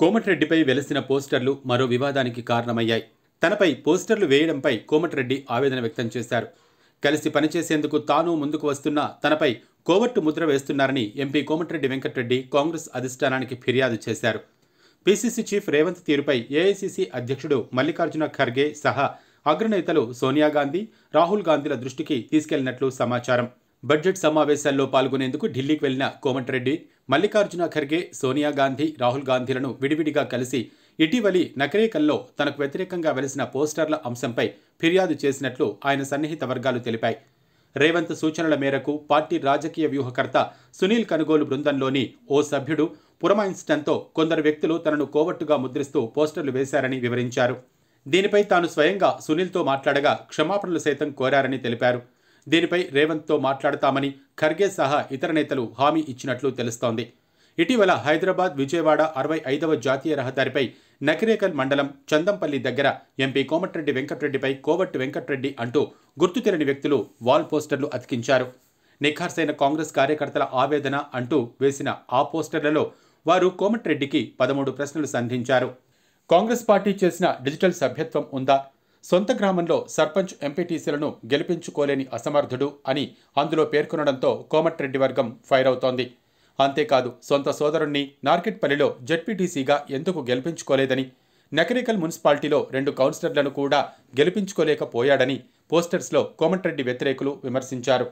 కోమటిరెడ్డిపై వెలసిన పోస్టర్లు మరో వివాదానికి కారణమయ్యాయి తనపై పోస్టర్లు వేయడంపై కోమటిరెడ్డి ఆవేదన వ్యక్తం చేశారు కలిసి పనిచేసేందుకు తాను ముందుకు వస్తున్నా తనపై కోవట్టు ముద్ర వేస్తున్నారని ఎంపీ కోమటిరెడ్డి వెంకటరెడ్డి కాంగ్రెస్ అధిష్టానానికి ఫిర్యాదు చేశారు పీసీసీ చీఫ్ రేవంత్ తీరుపై ఏఐసీసీ అధ్యక్షుడు మల్లికార్జున ఖర్గే సహా అగ్రనేతలు సోనియా గాంధీ రాహుల్ గాంధీల దృష్టికి తీసుకెళ్లినట్లు సమాచారం బడ్జెట్ సమావేశాల్లో పాల్గొనేందుకు ఢిల్లీకి వెళ్లిన కోమటిరెడ్డి మల్లికార్జున ఖర్గే సోనియా గాంధీ రాహుల్ గాంధీలను విడివిడిగా కలిసి ఇటీవలి నకరేకల్లో తనకు వ్యతిరేకంగా వెలిసిన పోస్టర్ల అంశంపై ఫిర్యాదు చేసినట్లు ఆయన సన్నిహిత వర్గాలు తెలిపాయి రేవంత్ సూచనల మేరకు పార్టీ రాజకీయ వ్యూహకర్త సునీల్ కనుగోలు బృందంలోని ఓ సభ్యుడు పురమాయించడంతో కొందరు వ్యక్తులు తనను కోవట్టుగా ముద్రిస్తూ పోస్టర్లు వేశారని వివరించారు దీనిపై తాను స్వయంగా సునీల్తో మాట్లాడగా క్షమాపణలు సైతం కోరారని తెలిపారు దీనిపై రేవంత్తో మాట్లాడతామని ఖర్గే సహా ఇతర నేతలు హామీ ఇచ్చినట్లు తెలుస్తోంది ఇటీవల హైదరాబాద్ విజయవాడ అరవై ఐదవ జాతీయ రహదారిపై నకిరేకల్ మండలం చందంపల్లి దగ్గర ఎంపీ కోమటిరెడ్డి వెంకటరెడ్డిపై కోవట్టు వెంకట్రెడ్డి అంటూ గుర్తు తెలియని వ్యక్తులు వాల్ పోస్టర్లు అతికించారు నిఖార్సైన కాంగ్రెస్ కార్యకర్తల ఆవేదన అంటూ వేసిన ఆ పోస్టర్లలో వారు కోమటిరెడ్డికి పదమూడు ప్రశ్నలు సంధించారు కాంగ్రెస్ పార్టీ చేసిన డిజిటల్ సభ్యత్వం ఉందా సొంత గ్రామంలో సర్పంచ్ ఎంపీటీసీలను గెలిపించుకోలేని అసమర్థుడు అని అందులో పేర్కొనడంతో కోమట్రెడ్డి వర్గం ఫైర్ అవుతోంది అంతేకాదు సొంత సోదరుణ్ణి నార్కెట్పల్లిలో జడ్పీటీసీగా ఎందుకు గెలిపించుకోలేదని నకరికల్ మున్సిపాలిటీలో రెండు కౌన్సిలర్లను కూడా గెలిపించుకోలేకపోయాడని పోస్టర్స్లో కోమటిరెడ్డి వ్యతిరేకులు విమర్శించారు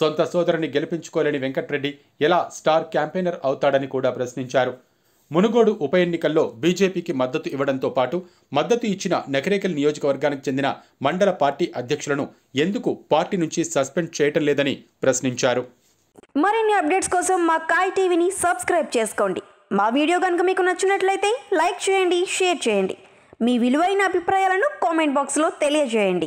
సొంత సోదరుని గెలిపించుకోలేని వెంకట్రెడ్డి ఎలా స్టార్ క్యాంపెయినర్ అవుతాడని కూడా ప్రశ్నించారు మునుగోడు ఉప ఎన్నికల్లో బీజేపీకి మద్దతు ఇవ్వడంతో పాటు మద్దతు ఇచ్చిన నకరేకల్ నియోజకవర్గానికి చెందిన మండల పార్టీ అధ్యక్షులను ఎందుకు పార్టీ నుంచి సస్పెండ్ చేయటం లేదని ప్రశ్నించారు మరిన్ని అప్డేట్స్ కోసం మా కాయ్ టీవీని సబ్స్క్రైబ్ చేసుకోండి మా వీడియో కనుక మీకు నచ్చినట్లయితే లైక్ చేయండి షేర్ చేయండి మీ విలువైన అభిప్రాయాలను కామెంట్ బాక్స్లో తెలియజేయండి